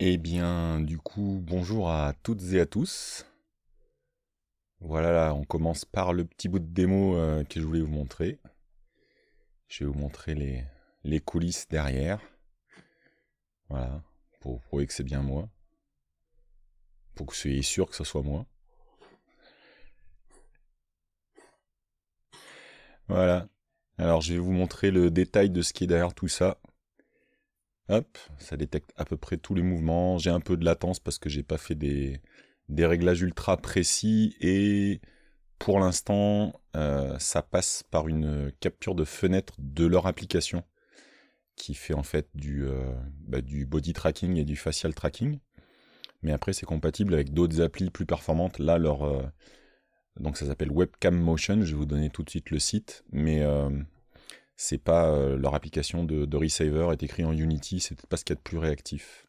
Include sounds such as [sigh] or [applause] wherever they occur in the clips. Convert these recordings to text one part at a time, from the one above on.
Eh bien, du coup, bonjour à toutes et à tous. Voilà, on commence par le petit bout de démo euh, que je voulais vous montrer. Je vais vous montrer les, les coulisses derrière. Voilà, pour vous prouver que c'est bien moi. Pour que vous soyez sûr que ce soit moi. Voilà. Alors, je vais vous montrer le détail de ce qui est derrière tout ça. Hop, ça détecte à peu près tous les mouvements. J'ai un peu de latence parce que j'ai pas fait des, réglages ultra précis et pour l'instant, euh, ça passe par une capture de fenêtre de leur application qui fait en fait du, euh, bah, du body tracking et du facial tracking. Mais après, c'est compatible avec d'autres applis plus performantes. Là, leur euh, donc ça s'appelle Webcam Motion. Je vais vous donner tout de suite le site, mais c'est pas euh, leur application de, ReSaver est écrite en Unity, c'est pas ce qu'il y a de plus réactif.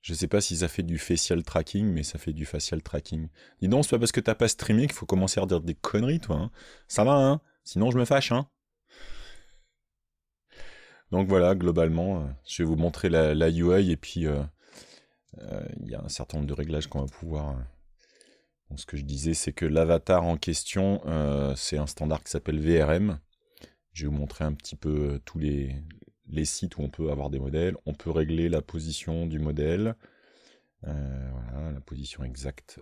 Je sais pas si ça fait du facial tracking, mais ça fait du facial tracking. Dis donc, c'est pas parce que t'as pas streamé qu'il faut commencer à dire des conneries, toi. Hein. Ça va, hein Sinon, je me fâche, hein Donc voilà, globalement, euh, je vais vous montrer la, UI et puis euh, il y a un certain nombre de réglages qu'on va pouvoir. ce que je disais, c'est que l'avatar en question, c'est un standard qui s'appelle VRM. Je vais vous montrer un petit peu euh, tous les, les, sites où on peut avoir des modèles. On peut régler la position du modèle. Euh, voilà, la position exacte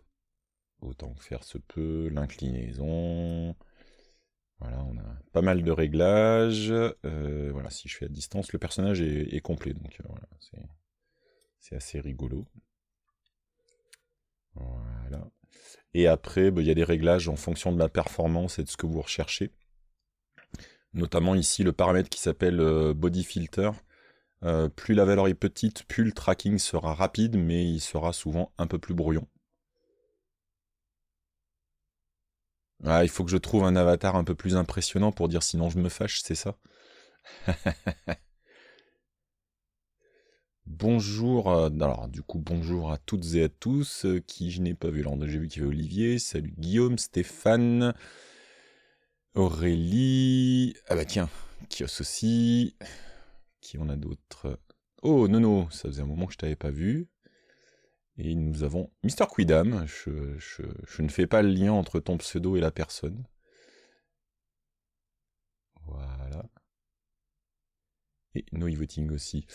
autant que faire se peut, l'inclinaison. Voilà, on a pas mal de réglages. Euh, voilà, si je fais à distance, le personnage est, complet, donc voilà, c'est assez rigolo. Voilà. Et après, bah, il y a des réglages en fonction de la performance et de ce que vous recherchez notamment ici le paramètre qui s'appelle euh, body filter. Euh, plus la valeur est petite, plus le tracking sera rapide, mais il sera souvent un peu plus brouillon. Ah, il faut que je trouve un avatar un peu plus impressionnant pour dire sinon je me fâche, c'est ça [laughs] Bonjour, euh, alors du coup bonjour à toutes et à tous, qui je n'ai pas vu, alors j'ai vu qu'il y avait Olivier, salut Guillaume, Stéphane, Aurélie. Ah bah tiens, Kios aussi. Qui en a d'autres Oh, Nono, ça faisait un moment que je t'avais pas vu. Et nous avons Mr. Quidam. Je, ne fais pas le lien entre ton pseudo et la personne. Voilà. Et no voting aussi.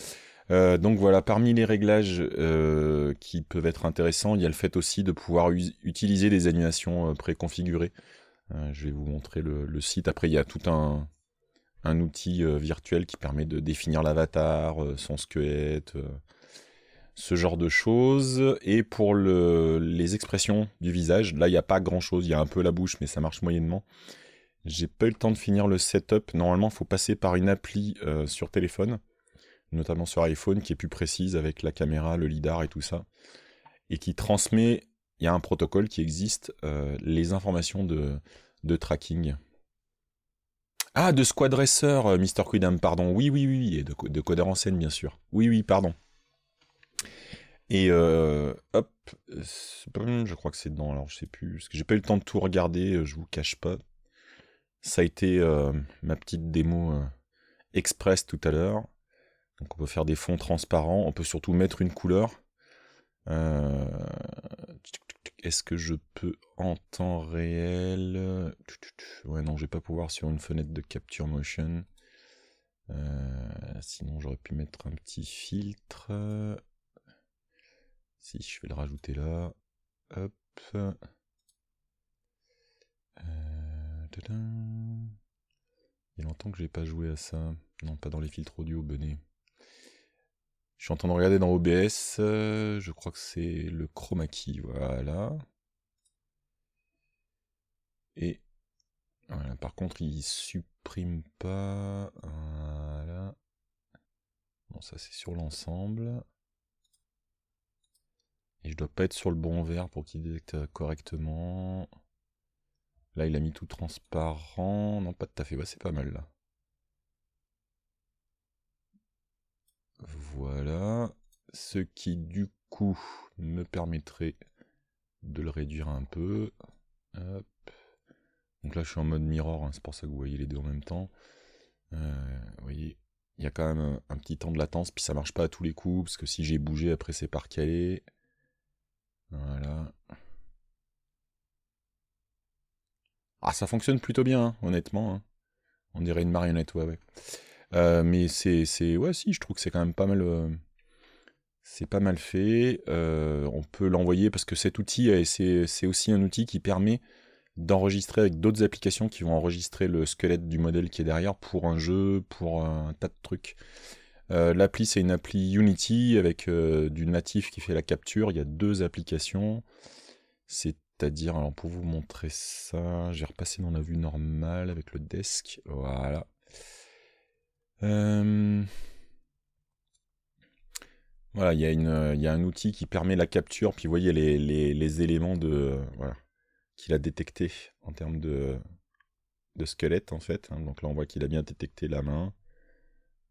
Euh, donc voilà, parmi les réglages euh, qui peuvent être intéressants, il y a le fait aussi de pouvoir utiliser des animations euh, préconfigurées. Euh, je vais vous montrer le, site. Après, il y a tout un, outil euh, virtuel qui permet de définir l'avatar, euh, son squelette, ce genre de choses. Et pour les expressions du visage, là, il n'y a pas grand-chose. Il y a un peu la bouche, mais ça marche moyennement. J'ai pas eu le temps de finir le setup. Normalement, il faut passer par une appli sur téléphone, notamment sur iPhone, qui est plus précise avec la caméra, le lidar et tout ça, et qui transmet il y a un protocole qui existe, euh, les informations de, tracking. Ah, de Squad euh, Mister Mr. Quidam, pardon. Oui, oui, oui, et de, de codeur en scène, bien sûr. Oui, oui, pardon. Et euh, hop, je crois que c'est dedans, alors je sais plus, parce que j'ai pas eu le temps de tout regarder, je vous cache pas. Ça a été ma petite démo express tout à l'heure. Donc on peut faire des fonds transparents, on peut surtout mettre une couleur. Est-ce que je peux en temps réel euh, Ouais, non, je vais pas pouvoir sur une fenêtre de capture motion. Euh, sinon, j'aurais pu mettre un petit filtre. Si, je vais le rajouter là. Hop. Euh, Il y a longtemps que j'ai pas joué à ça. Non, pas dans les filtres audio, benet. Je suis en train de regarder dans OBS, euh, je crois que c'est le chroma key, voilà. Et par contre, il supprime pas. Voilà. Bon, ça c'est sur l'ensemble. Et je dois pas être sur le bon vert pour qu'il détecte euh, correctement. Là, il a mis tout transparent. Non, pas tout à fait. c'est pas mal là. Voilà. Ce qui, du coup, me permettrait de le réduire un peu. Donc là, je suis en mode mirror, hein, c'est pour ça que vous voyez les deux en même temps. Euh, vous voyez, il y a quand même un, petit temps de latence, puis ça marche pas à tous les coups, parce que si j'ai bougé, après c'est parcalé. Voilà. Ah, ça fonctionne plutôt bien, hein, honnêtement. Hein. On dirait une marionnette, ouais, ouais. Euh, mais c'est, ouais, si, je trouve que c'est quand même pas mal. Euh, c'est pas mal fait. Euh, on peut l'envoyer parce que cet outil, c'est, aussi un outil qui permet d'enregistrer avec d'autres applications qui vont enregistrer le squelette du modèle qui est derrière pour un jeu, pour un tas de trucs. l'appli, c'est une appli Unity avec du natif qui fait la capture. Il y a deux applications. C'est c'est-à-dire, alors pour vous montrer ça, j'ai repassé dans la vue normale avec le desk. Voilà. Euh, voilà, il y, a un outil qui permet la capture, puis vous voyez les, éléments qu'il a détecté en termes de, squelette en fait. Hein. Donc là on voit qu'il a bien détecté la main.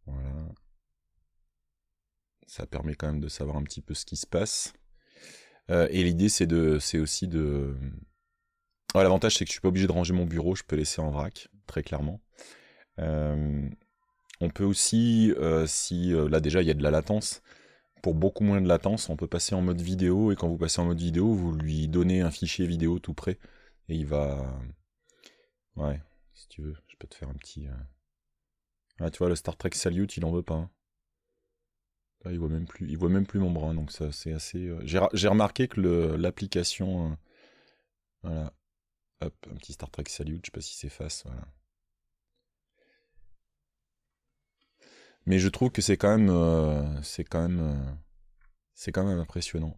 Voilà. Ça permet quand même de savoir un petit peu ce qui se passe. Euh, et l'idée c'est de c'est aussi de. L'avantage c'est que je suis pas obligé de ranger mon bureau, je peux laisser en vrac, très clairement. Euh, on peut aussi, euh, si euh, là déjà il y a de la latence, pour beaucoup moins de latence, on peut passer en mode vidéo et quand vous passez en mode vidéo, vous lui donnez un fichier vidéo tout près, et il va. Ouais, si tu veux, je peux te faire un petit. Euh, ah, tu vois, le Star Trek Salute, il en veut pas. Hein. Là, il voit même plus, il voit même plus mon bras, donc ça, c'est assez. J'ai remarqué que l'application. Voilà. Hop, un petit Star Trek Salute, je sais pas si s'efface, face, voilà. Mais je trouve que c'est quand même, euh, c'est quand même, euh, c'est quand même impressionnant.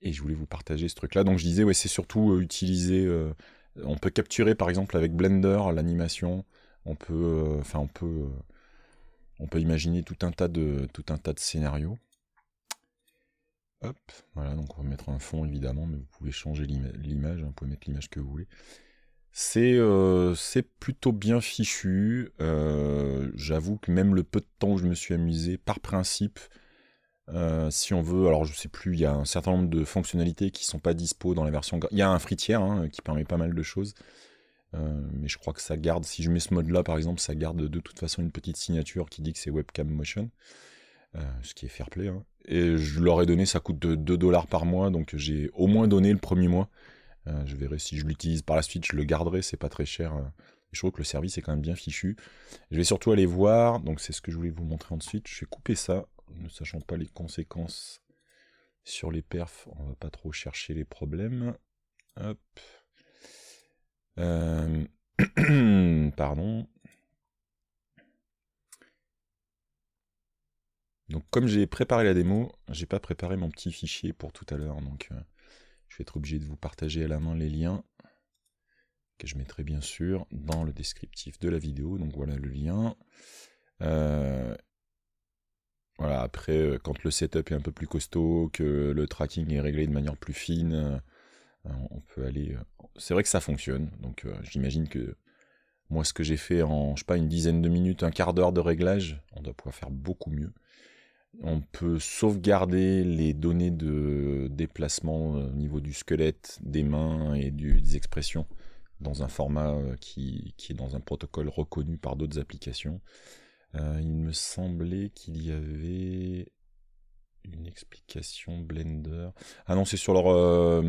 Et je voulais vous partager ce truc-là. Donc je disais, ouais, c'est surtout euh, utiliser. on peut capturer par exemple avec Blender l'animation. On peut, enfin, on peut, on peut imaginer tout un tas de, tout un tas de scénarios. Hop, voilà, donc on va mettre un fond évidemment, mais vous pouvez changer l'image, hein. vous pouvez mettre l'image que vous voulez. Euh, c'est plutôt bien fichu. Euh, j'avoue que même le peu de temps où je me suis amusé, par principe, euh, si on veut, alors je sais plus, il y a un certain nombre de fonctionnalités qui sont pas dispo dans la version. Il y a un fritière hein, qui permet pas mal de choses. mais je crois que ça garde, si je mets ce mode-là par exemple, ça garde de toute façon une petite signature qui dit que c'est webcam motion. ce qui est fair play. Hein. Et je leur ai donné, ça coûte 2 dollars par mois, donc j'ai au moins donné le premier mois. Euh, je verrai si je l'utilise par la suite, je le garderai, c'est pas très cher. Euh. je trouve que le service est quand même bien fichu. Je vais surtout aller voir, donc c'est ce que je voulais vous montrer ensuite. Je vais couper ça, ne sachant pas les conséquences sur les perfs, on va pas trop chercher les problèmes. Hop. Euh, [clears throat] pardon. Donc comme j'ai préparé la démo, j'ai pas préparé mon petit fichier pour tout à l'heure, donc je vais être obligé de vous partager à la main les liens que je mettrai bien sûr dans le descriptif de la vidéo. Donc voilà le lien. Euh, voilà, après, euh, quand le setup est un peu plus costaud, que le tracking est réglé de manière plus fine, euh, on peut aller. C'est vrai que ça fonctionne. Donc j'imagine que moi, ce que j'ai fait en, je sais pas, une dizaine de minutes, un quart d'heure de réglage, on doit pouvoir faire beaucoup mieux. On peut sauvegarder les données de déplacement euh, au niveau du squelette, des mains et des expressions dans un format euh, qui, est dans un protocole reconnu par d'autres applications. Euh, il me semblait qu'il y avait une explication Blender. Ah non, c'est sur leur...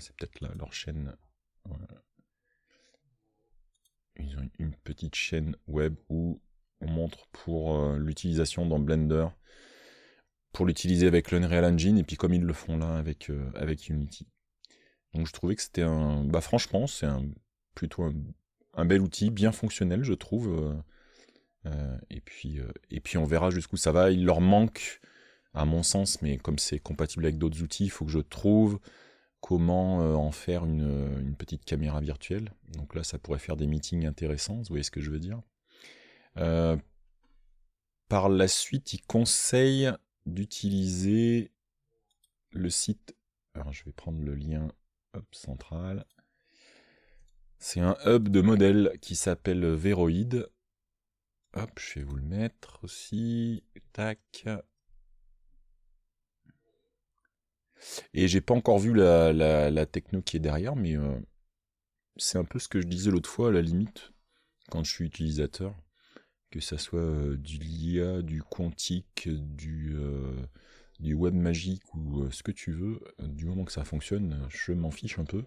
c'est peut-être leur chaîne. Ils ont une petite chaîne web où on montre pour l'utilisation dans Blender pour l'utiliser avec l'Unreal Engine et puis comme ils le font là avec, euh, avec Unity. Donc je trouvais que c'était un. Bah franchement, c'est un, plutôt un, bel outil, bien fonctionnel, je trouve. Euh, euh, et, puis, et puis on verra jusqu'où ça va. Il leur manque, à mon sens, mais comme c'est compatible avec d'autres outils, il faut que je trouve comment en faire une, une, petite caméra virtuelle. Donc là, ça pourrait faire des meetings intéressants, vous voyez ce que je veux dire. par la suite, ils conseillent d'utiliser le site. Alors je vais prendre le lien central. C'est un hub de modèle qui s'appelle Veroid. Hop, je vais vous le mettre aussi. Tac. Et j'ai pas encore vu la, la, techno qui est derrière, mais euh, c'est un peu ce que je disais l'autre fois à la limite quand je suis utilisateur que ça soit euh, du l'IA, du quantique, du, euh, du web magique ou euh, ce que tu veux, du moment que ça fonctionne, je m'en fiche un peu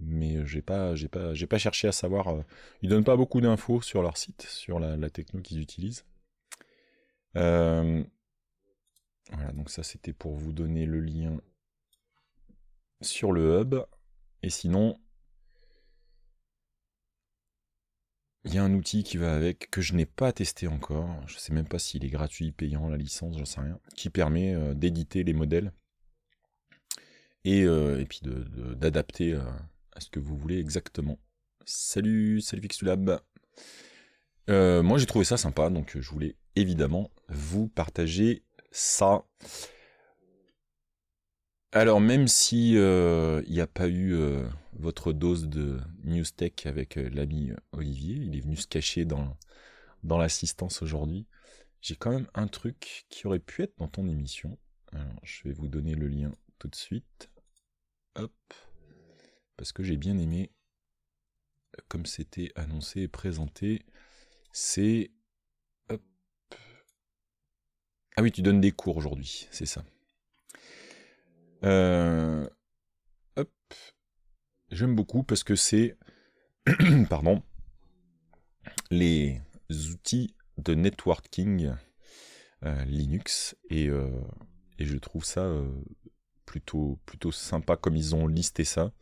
mais j'ai pas j'ai pas j'ai pas cherché à savoir ils donnent pas beaucoup d'infos sur leur site sur la, techno qu'ils utilisent voilà donc ça c'était pour vous donner le lien sur le hub et sinon Il y a un outil qui va avec, que je n'ai pas testé encore, je ne sais même pas s'il est gratuit, payant, la licence, j'en sais rien, qui permet euh, d'éditer les modèles et, euh, puis d'adapter euh, à ce que vous voulez exactement. Salut, salut Fixulab Moi j'ai trouvé ça sympa, donc je voulais évidemment vous partager ça. Alors même si euh, il n'y a pas eu euh, votre dose de news tech avec euh, l'ami Olivier, il est venu se cacher dans, dans l'assistance aujourd'hui, j'ai quand même un truc qui aurait pu être dans ton émission. je vais vous donner le lien tout de suite. Hop. Parce que j'ai bien aimé, comme c'était annoncé et présenté, c'est... Hop. Ah oui, tu donnes des cours aujourd'hui, c'est ça. Euh, J'aime beaucoup parce que c'est. [clears throat] Pardon. Les outils de networking euh, Linux et, euh, et, je trouve ça plutôt, plutôt sympa comme ils ont listé ça.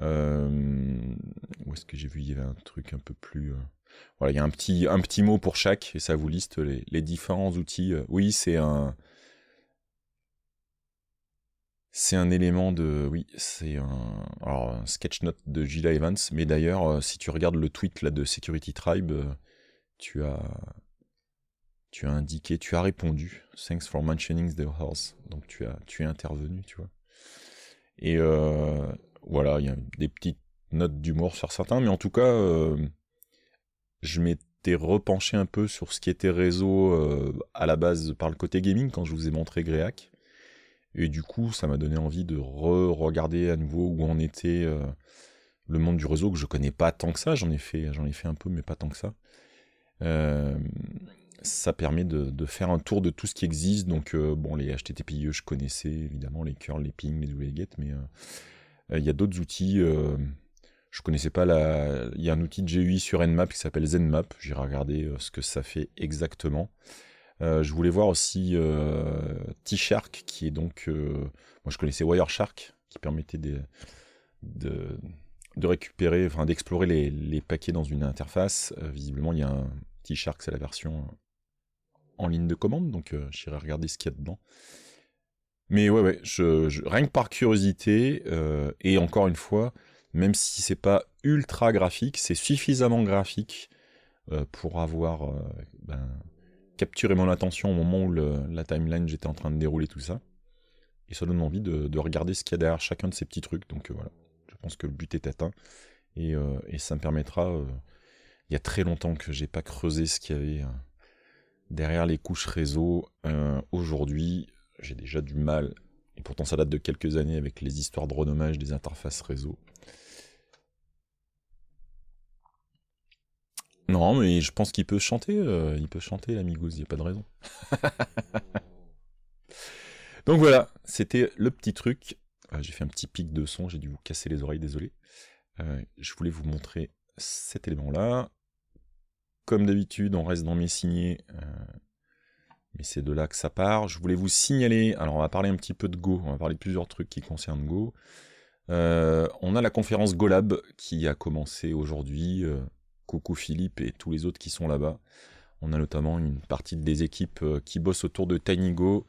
où est-ce que j'ai vu Il y avait un truc un peu plus. Voilà, il y a un petit, un petit mot pour chaque et ça vous liste les différents outils. oui, c'est un, c'est un élément de. Oui, c'est un, sketch note de Gila Evans. Mais d'ailleurs, euh, si tu regardes le tweet là, de Security Tribe, euh, tu as. Tu as indiqué, tu as répondu. Thanks for mentioning the horse. Donc tu as, tu es intervenu, tu vois. Et euh, voilà, il y a des petites notes d'humour sur certains, mais en tout cas, je m'étais repenché un peu sur ce qui était réseau à la base par le côté gaming quand je vous ai montré Gréac. Et du coup, ça m'a donné envie de re-regarder à nouveau où en était euh, le monde du réseau que je connais pas tant que ça. J'en ai fait, j'en ai fait un peu, mais pas tant que ça. Euh, ça permet de, faire un tour de tout ce qui existe. Donc, euh, bon, les HTTPIE, je connaissais évidemment les curls, les pings, les wget, mais il y a d'autres outils. je connaissais pas la. Il y a un outil de GUI sur Nmap qui s'appelle Zenmap. J'irai regarder ce que ça fait exactement. Euh, je voulais voir aussi euh, T-Shark, qui est donc. Euh, moi, je connaissais Wireshark, qui permettait de, récupérer, enfin, d'explorer les, paquets dans une interface. visiblement, il y a un T-Shark, c'est la version en ligne de commande, donc j'irai regarder ce qu'il y a dedans. Mais ouais, je, rien que par curiosité, et encore une fois, même si c'est pas ultra graphique, c'est suffisamment graphique pour avoir. Ben, capturer mon attention au moment où la timeline, j'étais en train de dérouler tout ça. Et ça donne envie de, regarder ce qu'il y a derrière chacun de ces petits trucs. Donc euh, voilà, je pense que le but est atteint. Et, euh, ça me permettra. Euh, il y a très longtemps que j'ai pas creusé ce qu'il y avait derrière les couches réseau. Aujourd'hui, j'ai déjà du mal. Et pourtant, ça date de quelques années avec les histoires de renommage des interfaces réseau. Non, mais je pense qu'il peut chanter, euh, il peut chanter l'ami Goose, il n'y a pas de raison. [laughs] Donc voilà, c'était le petit truc. Euh, j'ai fait un petit pic de son, j'ai dû vous casser les oreilles, désolé. Euh, je voulais vous montrer cet élément-là. Comme d'habitude, on reste dans mes signés, mais c'est de là que ça part. Je voulais vous signaler, alors on va parler un petit peu de Go, on va parler de plusieurs trucs qui concernent Go. on a la conférence GoLab qui a commencé aujourd'hui. Coucou Philippe et tous les autres qui sont là-bas. On a notamment une partie des équipes euh, qui bossent autour de TinyGo,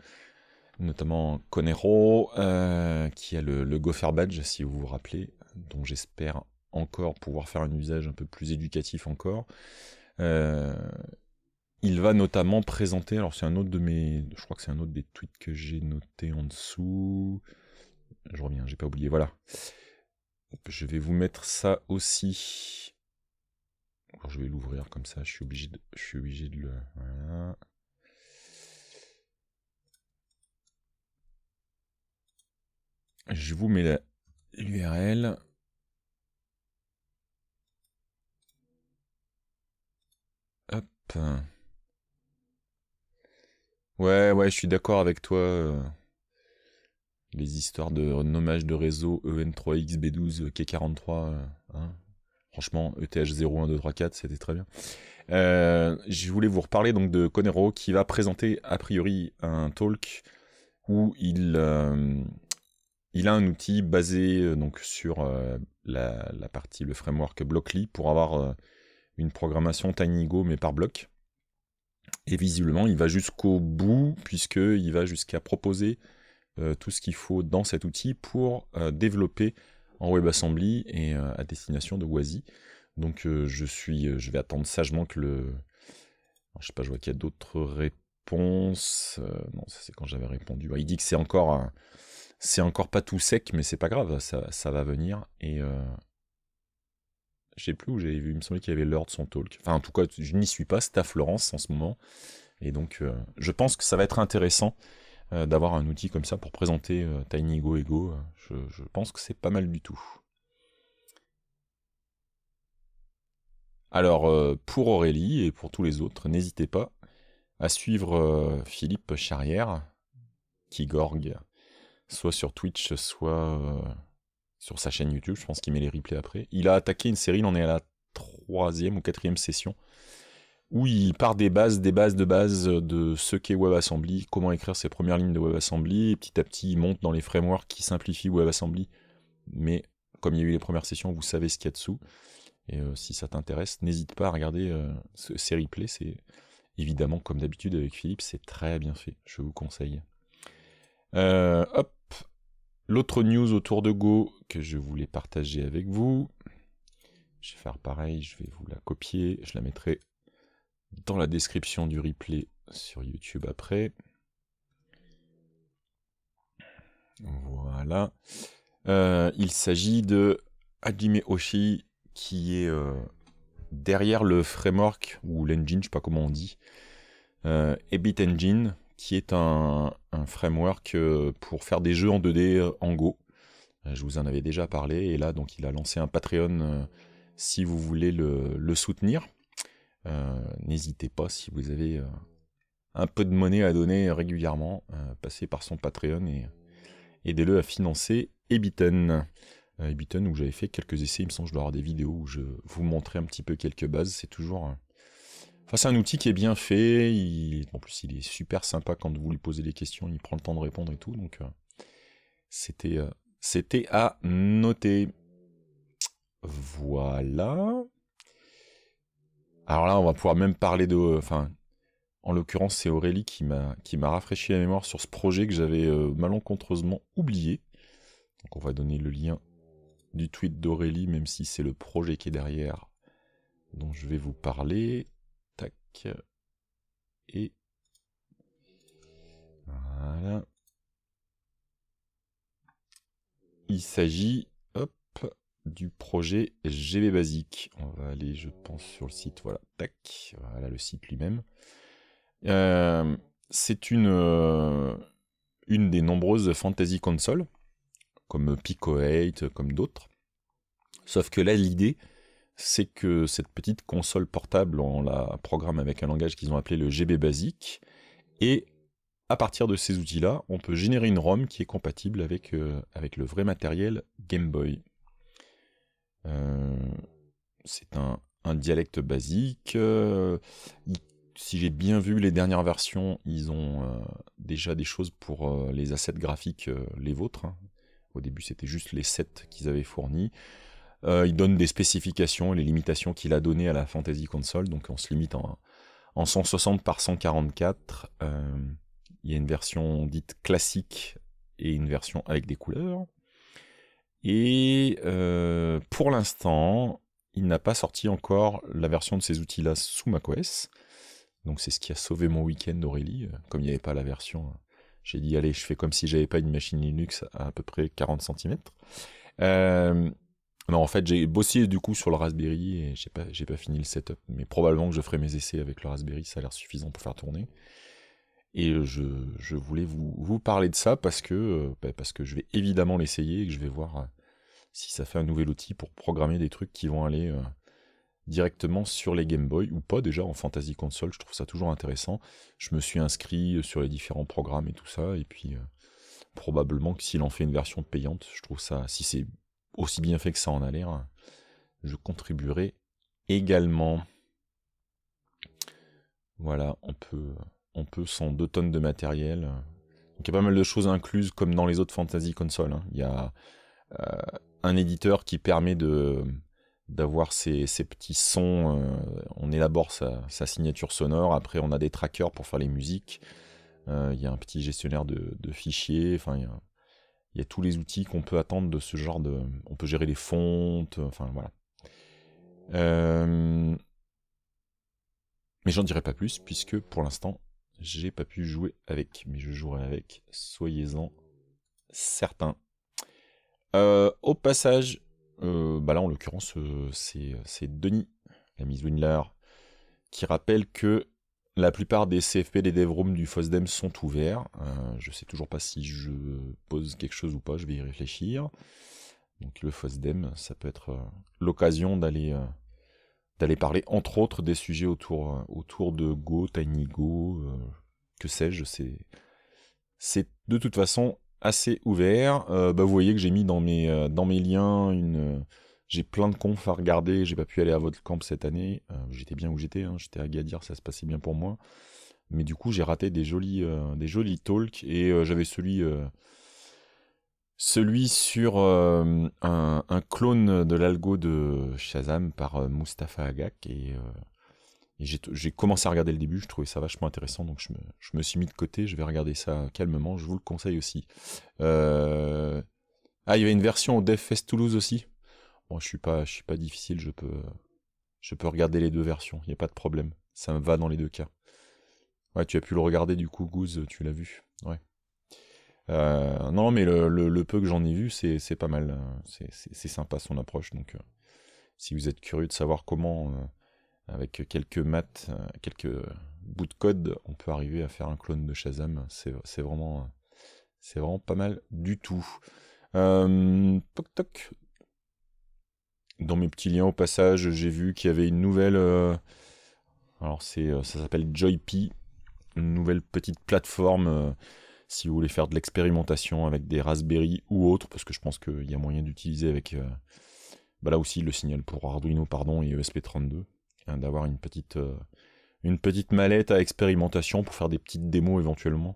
notamment Conero, euh, qui a le, Gopher Badge, si vous vous rappelez, dont j'espère encore pouvoir faire un usage un peu plus éducatif encore. Euh, il va notamment présenter, alors c'est un autre de mes, je crois que c'est un autre des tweets que j'ai noté en dessous. Je reviens, j'ai pas oublié, voilà. Je vais vous mettre ça aussi je vais l'ouvrir comme ça, je suis obligé de, je suis obligé de le... Je vous mets l'URL. Hop. Ouais, ouais, je suis d'accord avec toi. Euh, les histoires de euh, nommage de réseau EN3XB12K43, Franchement, ETH 0.1.2.3.4, c'était très bien. Euh, je voulais vous reparler donc de Conero qui va présenter a priori un talk où il, euh, il a un outil basé euh, donc sur la, partie, le framework Blockly pour avoir une programmation TinyGo mais par bloc. Et visiblement, il va jusqu'au bout puisqu'il va jusqu'à proposer tout ce qu'il faut dans cet outil pour développer en WebAssembly et euh, à destination de WASI. Donc euh, je suis, euh, je vais attendre sagement que le, je sais pas, je vois qu'il y a d'autres réponses. non, ça c'est quand j'avais répondu. Bah, il dit que c'est encore, c'est encore pas tout sec, mais c'est pas grave, ça, va venir et je sais plus où j'avais vu, il me semblait qu'il y avait l'heure de son talk. Enfin, en tout cas, je n'y suis pas, c'est à Florence en ce moment. Et donc, je pense que ça va être intéressant euh, d'avoir un outil comme ça pour présenter euh, TinyGo Ego. Euh, je, je pense que c'est pas mal du tout. Alors pour Aurélie et pour tous les autres, n'hésitez pas à suivre Philippe Charrière, qui gorgue, soit sur Twitch, soit sur sa chaîne YouTube, je pense qu'il met les replays après. Il a attaqué une série, on en est à la troisième ou quatrième session où il part des bases, des bases de bases euh, de ce qu'est WebAssembly, comment écrire ses premières lignes de WebAssembly, petit à petit il monte dans les frameworks qui simplifient WebAssembly. Mais comme il y a eu les premières sessions, vous savez ce qu'il y a dessous. Et euh, si ça t'intéresse, n'hésite pas à regarder euh, ce ces replays. C'est évidemment, comme d'habitude avec Philippe, c'est très bien fait. Je vous conseille. hop, l'autre news autour de Go que je voulais partager avec vous. Je vais faire pareil, je vais vous la copier, je la mettrai dans la description du replay sur YouTube après. Voilà. Euh, il s'agit de Hajime Oshi qui est euh, derrière le framework ou l'engine, je sais pas comment on dit, euh, Ebit Engine, qui est un, framework euh, pour faire des jeux en 2D en Go. Je vous en avais déjà parlé et là donc il a lancé un Patreon si vous voulez le soutenir. Euh, n'hésitez pas si vous avez euh, un peu de monnaie à donner régulièrement, euh, passez par son Patreon et aidez-le à financer Ebiten. Ebiten où j'avais fait quelques essais, il me semble que je dois avoir des vidéos où je vous montrais un petit peu quelques bases, c'est toujours... Enfin, c'est un outil qui est bien fait, en plus il est super sympa quand vous lui posez des questions, il prend le temps de répondre et tout, donc c'était à noter. Voilà. Alors là, on va pouvoir même parler de. Euh, enfin, en l'occurrence, c'est Aurélie qui m'a qui m'a rafraîchi la mémoire sur ce projet que j'avais euh, malencontreusement oublié. Donc on va donner le lien du tweet d'Aurélie, même si c'est le projet qui est derrière dont je vais vous parler. Tac. Et voilà. Il s'agit du projet GB Basic. On va aller, je pense, sur le site. Voilà, tac, voilà le site lui-même. Euh, c'est une, euh, une des nombreuses fantasy consoles, comme Pico 8, comme d'autres. Sauf que là, l'idée, c'est que cette petite console portable, on la programme avec un langage qu'ils ont appelé le GB Basic. Et à partir de ces outils-là, on peut générer une ROM qui est compatible avec, euh, avec le vrai matériel Game Boy. Euh, c'est un, dialecte basique. Euh, si j'ai bien vu les dernières versions, ils ont euh, déjà des choses pour les assets graphiques, les vôtres. Hein. Au début, c'était juste les sets qu'ils avaient fournis. ils donnent des spécifications et les limitations qu'il a données à la Fantasy Console. Donc on se limite en, en 160 par 144. Il y a une version dite classique et une version avec des couleurs. Et euh, pour l'instant, il n'a pas sorti encore la version de ces outils-là sous macOS. Donc c'est ce qui a sauvé mon week-end Aurélie. Euh, comme il n'y avait pas la version, euh, j'ai dit allez, je fais comme si j'avais pas une machine Linux à à peu près 40 cm. non, en fait, j'ai bossé du coup sur le Raspberry et j'ai pas, pas fini le setup. Mais probablement que je ferai mes essais avec le Raspberry, ça a l'air suffisant pour faire tourner. Et euh, je, voulais vous, parler de ça parce que, euh, bah, parce que je vais évidemment l'essayer et que je vais voir euh, si ça fait un nouvel outil pour programmer des trucs qui vont aller directement sur les Game Boy ou pas déjà en Fantasy Console. Je trouve ça toujours intéressant. Je me suis inscrit sur les différents programmes et tout ça. Et puis probablement que s'il en fait une version payante, je trouve ça, si c'est aussi bien fait que ça en a l'air, je contribuerai également. Voilà, on peut on peut sans deux tonnes de matériel. Donc il y a pas mal de choses incluses comme dans les autres Fantasy Console. Hein. Il y a euh, un éditeur qui permet de d'avoir ces, petits sons, euh, on élabore sa, signature sonore, après on a des trackers pour faire les musiques, euh, il y a un petit gestionnaire de, fichiers, enfin il y, a, tous les outils qu'on peut attendre de ce genre de... On peut gérer les fontes, enfin voilà. Mais j'en dirai pas plus puisque pour l'instant j'ai pas pu jouer avec, mais je jouerai avec, soyez-en certains. Euh, au passage, euh, bah là en l'occurrence, euh, c'est Denis, la mise Windler, qui rappelle que la plupart des CFP des devrooms du FOSDEM sont ouverts. je sais toujours pas si je pose quelque chose ou pas, je vais y réfléchir. Donc le FOSDEM, ça peut être l'occasion d'aller d'aller parler entre autres des sujets autour, euh, autour de Go, TinyGo, euh, que sais-je, c'est, c'est de toute façon assez ouvert. Euh, bah, vous voyez que j'ai mis dans mes, dans mes liens une. j'ai plein de confs à regarder, j'ai pas pu aller à votre camp cette année. j'étais bien où j'étais, hein, j'étais à Gadir, ça se passait bien pour moi. Mais du coup, j'ai raté des jolis, des jolis talks et j'avais celui celui sur euh, un, clone de l'algo de Shazam par euh, Mustafa Agak. Et, euh, j'ai commencé à regarder le début, je trouvais ça vachement intéressant, donc je me, suis mis de côté, je vais regarder ça calmement, je vous le conseille aussi. Ah, il y avait une version au DevFest Toulouse aussi. Bon, je suis pas, suis pas difficile, je peux, je peux regarder les deux versions, il n'y a pas de problème. Ça me va dans les deux cas. Ouais, tu as pu le regarder du coup, Goose, tu l'as vu. Ouais. Euh, non, mais le, peu que j'en ai vu, c'est pas mal. Hein. C'est sympa son approche. Donc, euh, si vous êtes curieux de savoir comment, euh, avec quelques maths, quelques bouts de code, on peut arriver à faire un clone de Shazam, c'est vraiment, c'est vraiment pas mal du tout. toc toc. Dans mes petits liens au passage, j'ai vu qu'il y avait une nouvelle. alors c'est, ça s'appelle JoyP, une nouvelle petite plateforme si vous voulez faire de l'expérimentation avec des Raspberry ou autres, parce que je pense qu'il y a moyen d'utiliser avec. Euh, bah, là aussi, le signal pour Arduino, pardon, et ESP32, hein, d'avoir une petite. Euh, une petite mallette à expérimentation pour faire des petites démos éventuellement.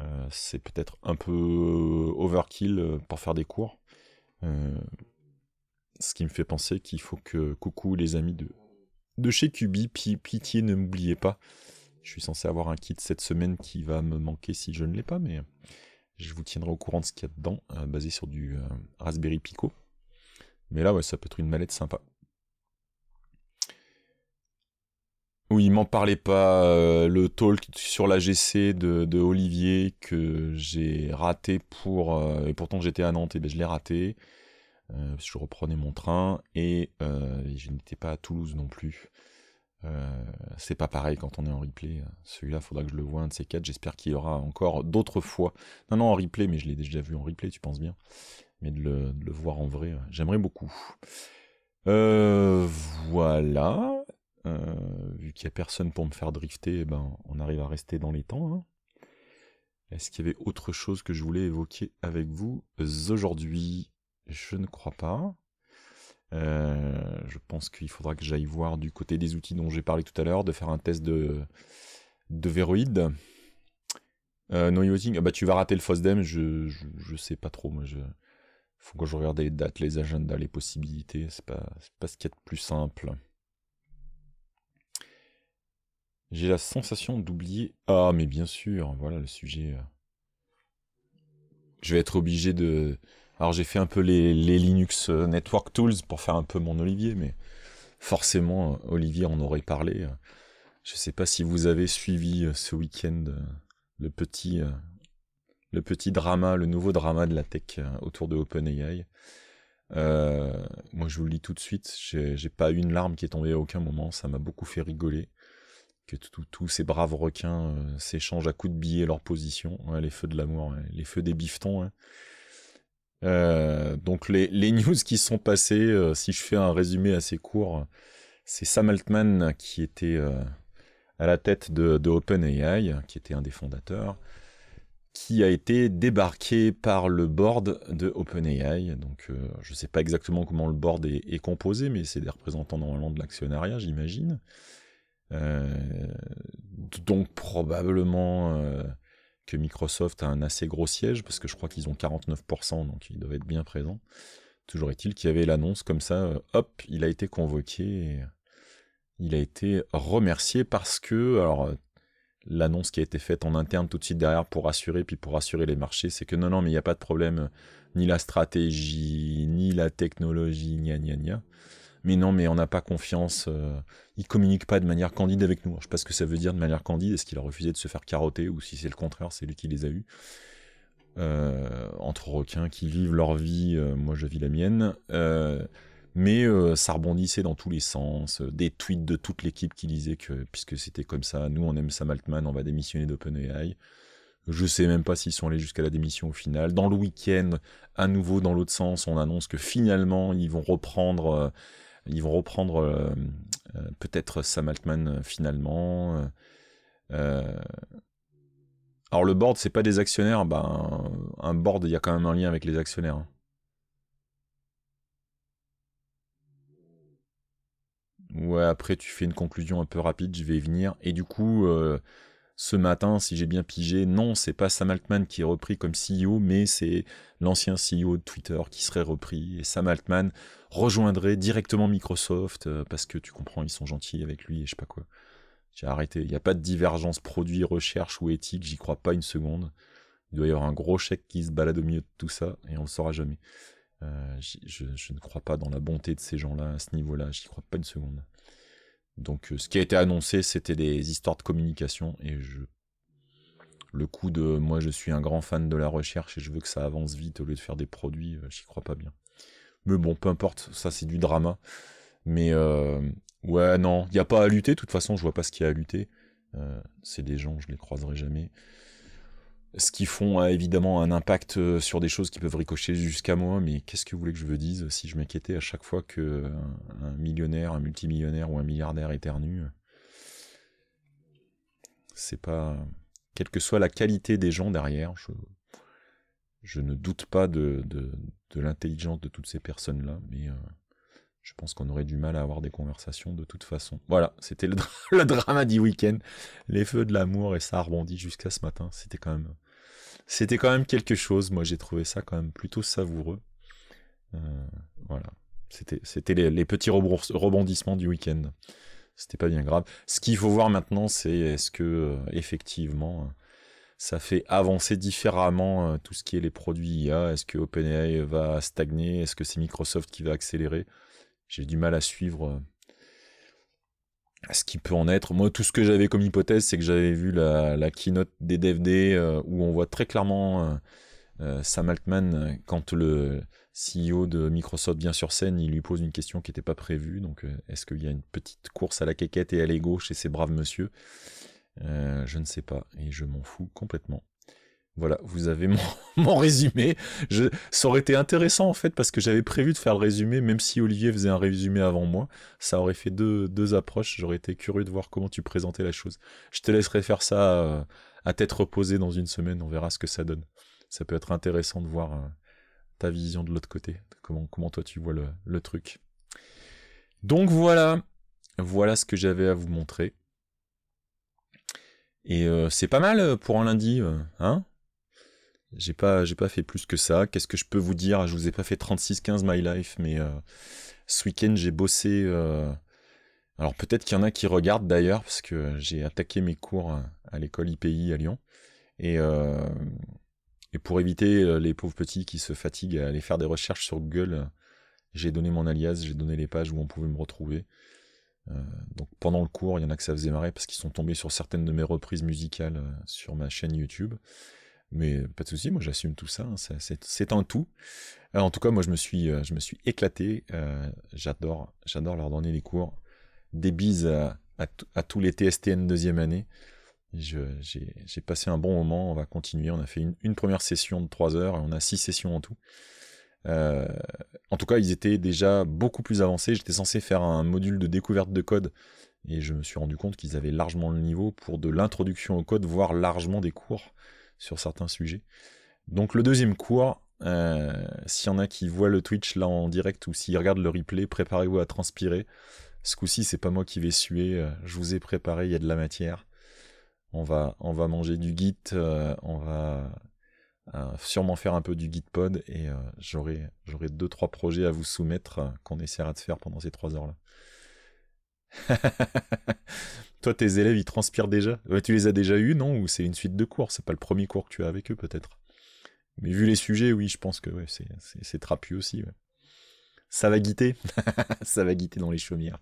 Euh, c'est peut-être un peu overkill pour faire des cours. ce qui me fait penser qu'il faut que coucou les amis de, de chez Cubi, pitié ne m'oubliez pas. Je suis censé avoir un kit cette semaine qui va me manquer si je ne l'ai pas, mais je vous tiendrai au courant de ce qu'il y a dedans, euh, basé sur du euh, Raspberry Pico. Mais là, ouais, ça peut être une mallette sympa. Oui, il m'en parlait pas. Euh, le talk sur la GC de, Olivier que j'ai raté pour. et pourtant j'étais à Nantes, et ben je l'ai raté. je reprenais mon train et je n'étais pas à Toulouse non plus. Euh, c'est pas pareil quand on est en replay. Celui-là, faudra que je le voie, un de ces quatre. J'espère qu'il y aura encore d'autres fois. Non, non, en replay, mais je l'ai déjà vu en replay, tu penses bien. Mais de le, voir en vrai, euh, j'aimerais beaucoup. Euh, voilà. vu qu'il n'y a personne pour me faire drifter, eh ben, on arrive à rester dans les temps. Hein. Est-ce qu'il y avait autre chose que je voulais évoquer avec vous aujourd'hui Je ne crois pas. Euh, je pense qu'il faudra que j'aille voir du côté des outils dont j'ai parlé tout à l'heure, de faire un test de, de Véroïde. Euh, using, ah bah tu vas rater le FOSDEM, je, je, sais pas trop. Moi, je, faut que je regarde les dates, les agendas, les possibilités. C'est pas, pas ce qu'il y a de plus simple. J'ai la sensation d'oublier. Ah, mais bien sûr, voilà le sujet. Euh. Je vais être obligé de, alors j'ai fait un peu les, Linux euh, Network Tools pour faire un peu mon Olivier, mais forcément euh, Olivier en aurait parlé. Euh, je ne sais pas si vous avez suivi ce week-end le petit, le petit drama, le nouveau drama de la tech autour de OpenAI. moi je vous le dis tout de suite, j'ai pas eu une larme qui est tombée à aucun moment, ça m'a beaucoup fait rigoler que tous ces braves requins s'échangent à coups de billets leur position, les feux de l'amour, les feux des biftons. Hein. Euh, donc les, les, news qui sont passées, euh, si je fais un résumé assez court, c'est Sam Altman qui était euh, à la tête de, OpenAI, qui était un des fondateurs, qui a été débarqué par le board de OpenAI. Donc je ne sais pas exactement comment le board est, est composé, mais c'est des représentants normalement de l'actionnariat, j'imagine. donc probablement que Microsoft a un assez gros siège, parce que je crois qu'ils ont 49%, donc ils doivent être bien présents. Toujours est-il qu'il y avait l'annonce comme ça, euh, hop, il a été convoqué, il a été remercié parce que, alors, euh, l'annonce qui a été faite en interne tout de suite derrière pour assurer, puis pour assurer les marchés, c'est que non, non, mais il n'y a pas de problème, euh, ni la stratégie, ni la technologie, gna gna gna mais non, mais on n'a pas confiance, Ils euh, il communique pas de manière candide avec nous. je ne sais pas ce que ça veut dire de manière candide, est-ce qu'il a refusé de se faire carotter, ou si c'est le contraire, c'est lui qui les a eus. Euh, entre requins qui vivent leur vie, euh, moi je vis la mienne, mais ça rebondissait dans tous les sens, des tweets de toute l'équipe qui disaient que, puisque c'était comme ça, nous on aime Sam Altman, on va démissionner d'OpenAI. Je ne sais même pas s'ils sont allés jusqu'à la démission au final. Dans le week-end, à nouveau dans l'autre sens, on annonce que finalement ils vont reprendre ils vont reprendre euh, euh, peut-être Sam Altman euh, finalement. Alors le board, c'est pas des actionnaires. Ben, un board, il y a quand même un lien avec les actionnaires. Hein. Ouais, après tu fais une conclusion un peu rapide, je vais y venir. Et du coup, ce matin, si j'ai bien pigé, non, c'est pas Sam Altman qui est repris comme CEO, mais c'est l'ancien CEO de Twitter qui serait repris. Et Sam Altman rejoindrait directement Microsoft, euh, parce que tu comprends, ils sont gentils avec lui et je sais pas quoi. J'ai arrêté. Il n'y a pas de divergence produit, recherche ou éthique, j'y crois pas une seconde. Il doit y avoir un gros chèque qui se balade au milieu de tout ça et on le saura jamais. Euh, je, ne crois pas dans la bonté de ces gens-là à ce niveau-là, j'y crois pas une seconde. Donc euh, ce qui a été annoncé, c'était des histoires de communication et je le coup de moi je suis un grand fan de la recherche et je veux que ça avance vite au lieu de faire des produits, euh, j'y crois pas bien. Mais bon, peu importe, ça c'est du drama. Mais euh, ouais, non, il n'y a pas à lutter, de toute façon je vois pas ce qu'il y a à lutter. c'est des gens, je les croiserai jamais ce qui font euh, évidemment un impact euh, sur des choses qui peuvent ricocher jusqu'à moi, mais qu'est-ce que vous voulez que je vous dise si je m'inquiétais à chaque fois que euh, un millionnaire, un multimillionnaire ou un milliardaire éternue C'est pas. Quelle que soit la qualité des gens derrière, je, ne doute pas de, l'intelligence de toutes ces personnes-là, mais je pense qu'on aurait du mal à avoir des conversations de toute façon. Voilà, c'était le, [laughs] le drama du week-end. Les feux de l'amour et ça a rebondi jusqu'à ce matin. C'était quand même c'était quand même quelque chose. Moi, j'ai trouvé ça quand même plutôt savoureux. Euh, voilà. C'était, les, petits rebondissements du week-end. C'était pas bien grave. Ce qu'il faut voir maintenant, c'est est-ce que euh, effectivement euh, ça fait avancer différemment tout ce qui est les produits IA. Est-ce que OpenAI va stagner Est-ce que c'est Microsoft qui va accélérer J'ai du mal à suivre ce qui peut en être. Moi, tout ce que j'avais comme hypothèse, c'est que j'avais vu la, keynote des DFD euh, où on voit très clairement euh, euh, Sam Altman quand le CEO de Microsoft vient sur scène, il lui pose une question qui n'était pas prévue. Donc, est-ce qu'il y a une petite course à la quéquette et à l'ego chez ces braves monsieur Je ne sais pas et je m'en fous complètement. Voilà, vous avez mon, [laughs] résumé. ça aurait été intéressant en fait parce que j'avais prévu de faire le résumé, même si Olivier faisait un résumé avant moi. Ça aurait fait deux, approches. J'aurais été curieux de voir comment tu présentais la chose. Je te laisserai faire ça euh, à tête reposée dans une semaine. On verra ce que ça donne. Ça peut être intéressant de voir euh, ta vision de l'autre côté. Comment, comment toi tu vois le, truc. Donc voilà. Voilà ce que j'avais à vous montrer. Et euh, c'est pas mal pour un lundi, hein j'ai pas, j'ai pas fait plus que ça. Qu'est-ce que je peux vous dire Je vous ai pas fait 36-15 My Life, mais euh, ce week-end j'ai bossé. Euh, alors peut-être qu'il y en a qui regardent d'ailleurs, parce que j'ai attaqué mes cours euh, à, l'école IPI à Lyon. Et, et pour éviter les pauvres petits qui se fatiguent à aller faire des recherches sur Google, j'ai donné mon alias, j'ai donné les pages où on pouvait me retrouver. donc pendant le cours, il y en a que ça faisait marrer parce qu'ils sont tombés sur certaines de mes reprises musicales sur ma chaîne YouTube. Mais pas de souci, moi j'assume tout ça, hein, c'est un tout. Euh, en tout cas, moi je me suis, euh, je me suis éclaté. Euh, j'adore, j'adore leur donner des cours. Des bises à, tous les TSTN deuxième année. J'ai passé un bon moment, on va continuer. On a fait une, première session de 3 heures et on a six sessions en tout. en tout cas, ils étaient déjà beaucoup plus avancés. J'étais censé faire un module de découverte de code et je me suis rendu compte qu'ils avaient largement le niveau pour de l'introduction au code, voire largement des cours sur certains sujets. Donc le deuxième cours, euh, s'il y en a qui voient le Twitch là en direct ou s'ils regardent le replay, préparez-vous à transpirer. Ce coup-ci, c'est pas moi qui vais suer, euh, je vous ai préparé, il y a de la matière. On va, on va manger du git, euh, on va sûrement faire un peu du gitpod pod et j'aurai, j'aurai deux trois projets à vous soumettre qu'on essaiera de faire pendant ces trois heures là. [laughs] Toi, tes élèves, ils transpirent déjà. tu les as déjà eus, non Ou c'est une suite de cours C'est pas le premier cours que tu as avec eux, peut-être. Mais vu les sujets, oui, je pense que c'est trapu aussi. Ça va guiter. [laughs] ça va guiter dans les chaumières.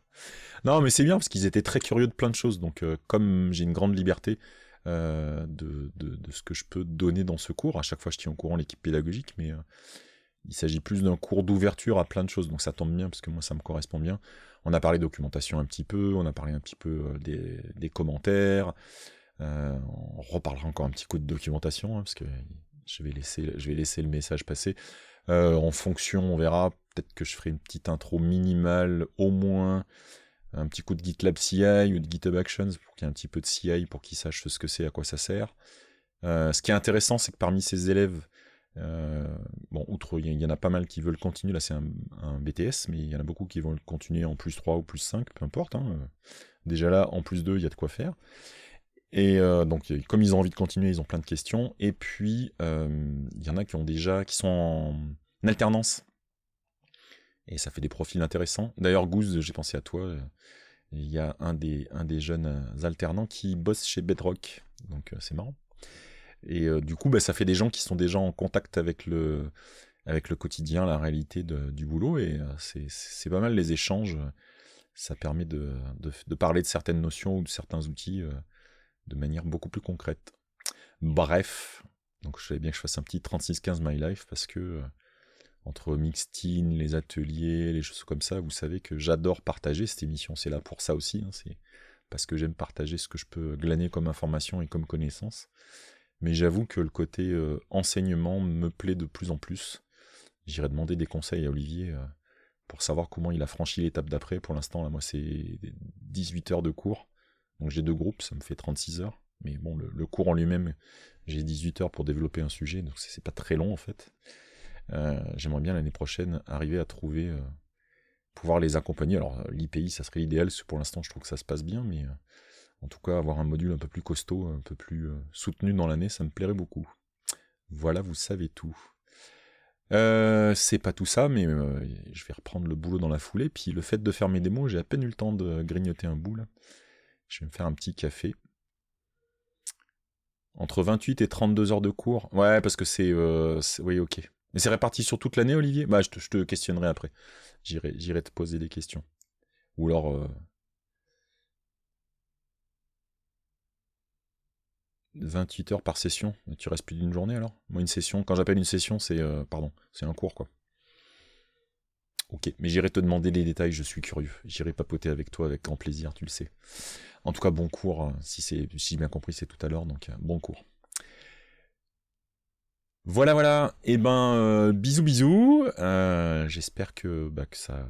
Non, mais c'est bien parce qu'ils étaient très curieux de plein de choses. Donc, euh, comme j'ai une grande liberté euh, de, de, ce que je peux donner dans ce cours, à chaque fois, je tiens au courant l'équipe pédagogique, mais euh, il s'agit plus d'un cours d'ouverture à plein de choses. Donc, ça tombe bien parce que moi, ça me correspond bien. On a parlé documentation un petit peu, on a parlé un petit peu euh, des, commentaires. Euh, on reparlera encore un petit coup de documentation, hein, parce que je vais, laisser, le message passer. Euh, en fonction, on verra. Peut-être que je ferai une petite intro minimale, au moins un petit coup de GitLab CI ou de GitHub Actions pour qu'il y ait un petit peu de CI pour qu'ils sachent ce que c'est, à quoi ça sert. ce qui est intéressant, c'est que parmi ces élèves, euh, bon, outre, il y, en a pas mal qui veulent continuer. Là, c'est un, BTS, mais il y en a beaucoup qui vont continuer en plus 3 ou plus 5, peu importe. Hein. Déjà là, en plus 2, il y a de quoi faire. Et euh, donc, comme ils ont envie de continuer, ils ont plein de questions. Et puis, euh, il y en a qui ont déjà, qui sont en alternance. Et ça fait des profils intéressants. D'ailleurs, Goose, j'ai pensé à toi. Il y a un des, un des jeunes alternants qui bosse chez Bedrock. Donc, c'est marrant. Et euh, du coup, bah, ça fait des gens qui sont déjà en contact avec le, avec le quotidien, la réalité du boulot. Et euh, c'est pas mal les échanges. Ça permet de, parler de certaines notions ou de certains outils euh, de manière beaucoup plus concrète. Bref, donc je savais bien que je fasse un petit 36-15 My Life parce que entre Mixtine, les ateliers, les choses comme ça, vous savez que j'adore partager cette émission. C'est là pour ça aussi. Hein, c'est parce que j'aime partager ce que je peux glaner comme information et comme connaissance. Mais j'avoue que le côté euh, enseignement me plaît de plus en plus. J'irai demander des conseils à Olivier euh, pour savoir comment il a franchi l'étape d'après. Pour l'instant, là, moi, c'est 18 heures de cours. Donc j'ai deux groupes, ça me fait 36 heures. Mais bon, le, cours en lui-même, j'ai 18 heures pour développer un sujet, donc c'est pas très long en fait. Euh, j'aimerais bien l'année prochaine arriver à trouver, pouvoir les accompagner. Alors l'IPI, ça serait idéal, pour l'instant je trouve que ça se passe bien, mais en tout cas avoir un module un peu plus costaud, un peu plus euh, soutenu dans l'année, ça me plairait beaucoup. Voilà, vous savez tout. Euh, c'est pas tout ça, mais euh, je vais reprendre le boulot dans la foulée. Puis le fait de faire mes démos, j'ai à peine eu le temps de grignoter un bout là. Je vais me faire un petit café. Entre 28 et 32 heures de cours. Ouais, parce que c'est. oui, ok. Mais c'est réparti sur toute l'année, Olivier bah, je te, je te, questionnerai après. J'irai te poser des questions. Ou alors, 28 heures par session. tu restes plus d'une journée alors Moi, une session, quand j'appelle une session, c'est euh, pardon, c'est un cours quoi. Ok, mais j'irai te demander les détails, je suis curieux. J'irai papoter avec toi avec grand plaisir, tu le sais. En tout cas, bon cours, hein. si c'est si j'ai bien compris, c'est tout à l'heure, donc euh, bon cours. Voilà, voilà. Et eh ben, euh, bisous, bisous. J'espère bah, que, ça,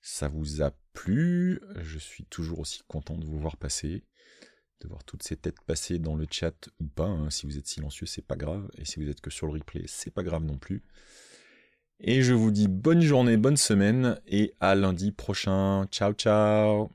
ça vous a plu. Je suis toujours aussi content de vous voir passer de voir toutes ces têtes passer dans le chat ou pas. Hein. Si vous êtes silencieux, c'est pas grave. Et si vous êtes que sur le replay, c'est pas grave non plus. Et je vous dis bonne journée, bonne semaine et à lundi prochain. Ciao ciao